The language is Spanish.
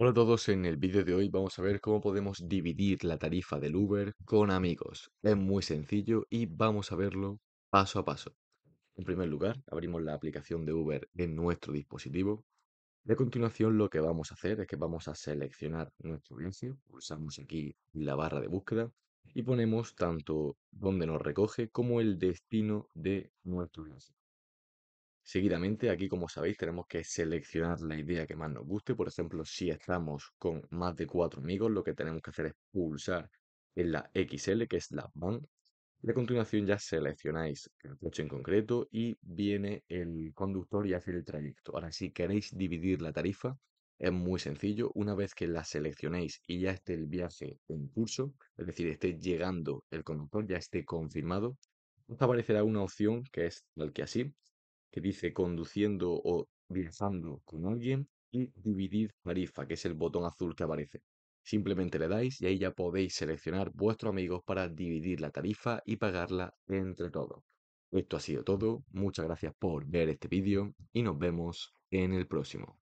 Hola a todos, en el vídeo de hoy vamos a ver cómo podemos dividir la tarifa del Uber con amigos. Es muy sencillo y vamos a verlo paso a paso. En primer lugar, abrimos la aplicación de Uber en nuestro dispositivo. De continuación lo que vamos a hacer es que vamos a seleccionar nuestro viaje, pulsamos aquí la barra de búsqueda y ponemos tanto donde nos recoge como el destino de nuestro viaje. Seguidamente, aquí como sabéis, tenemos que seleccionar la idea que más nos guste. Por ejemplo, si estamos con más de cuatro amigos, lo que tenemos que hacer es pulsar en la XL, que es la van. Y a continuación ya seleccionáis el coche en concreto y viene el conductor y hace el trayecto. Ahora, si queréis dividir la tarifa, es muy sencillo. Una vez que la seleccionéis y ya esté el viaje en curso, es decir, esté llegando el conductor, ya esté confirmado, os aparecerá una opción que es la que así, que dice conduciendo o viajando con alguien, y dividir tarifa, que es el botón azul que aparece. Simplemente le dais y ahí ya podéis seleccionar vuestros amigos para dividir la tarifa y pagarla entre todos. Esto ha sido todo, muchas gracias por ver este vídeo y nos vemos en el próximo.